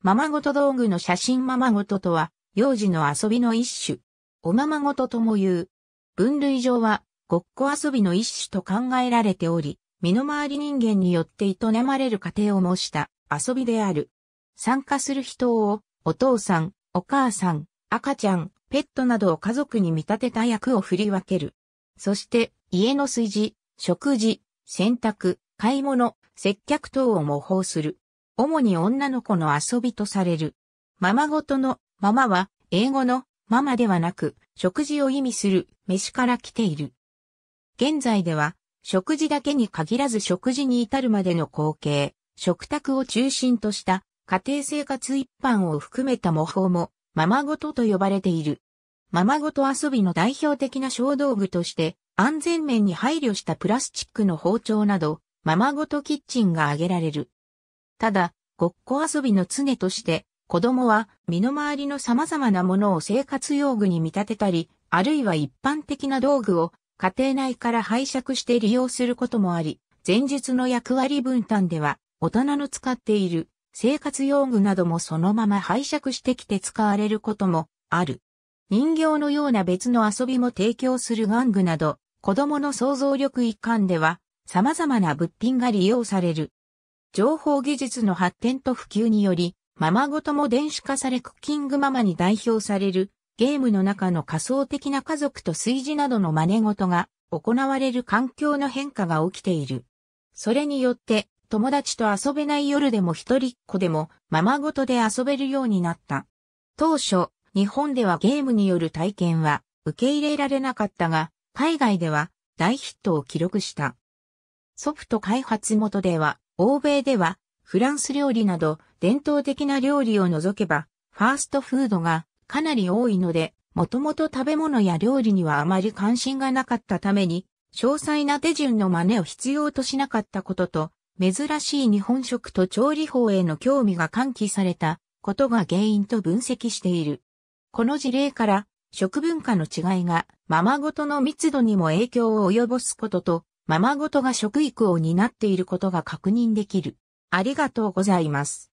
ままごと道具の写真ままごととは、幼児の遊びの一種。おままごととも言う。分類上は、ごっこ遊びの一種と考えられており、身の回り人間によって営まれる過程を模した遊びである。参加する人を、お父さん、お母さん、赤ちゃん、ペットなどを家族に見立てた役を振り分ける。そして、家の炊事、食事、洗濯、買い物、接客等を模倣する。主に女の子の遊びとされる。ママごとのママは英語のママではなく食事を意味する飯から来ている。現在では食事だけに限らず食事に至るまでの光景、食卓を中心とした家庭生活一般を含めた模倣もママごとと呼ばれている。ママごと遊びの代表的な小道具として安全面に配慮したプラスチックの包丁などママごとキッチンが挙げられる。ただ、ごっこ遊びの常として、子供は身の回りの様々なものを生活用具に見立てたり、あるいは一般的な道具を家庭内から拝借して利用することもあり、前述の役割分担では、大人の使っている生活用具などもそのまま拝借してきて使われることもある。人形のような別の遊びも提供する玩具など、子供の想像力一環では、様々な物品が利用される。情報技術の発展と普及により、ママごとも電子化されクッキングママに代表されるゲームの中の仮想的な家族と炊事などの真似事が行われる環境の変化が起きている。それによって友達と遊べない夜でも一人っ子でもママごとで遊べるようになった。当初、日本ではゲームによる体験は受け入れられなかったが、海外では大ヒットを記録した。ソフト開発元では欧米では、フランス料理など伝統的な料理を除けば、ファーストフードがかなり多いので、もともと食べ物や料理にはあまり関心がなかったために、詳細な手順の真似を必要としなかったことと、珍しい日本食と調理法への興味が喚起されたことが原因と分析している。この事例から、食文化の違いがままごとの密度にも影響を及ぼすこととままごとが食育を担っていることが確認できる。ありがとうございます。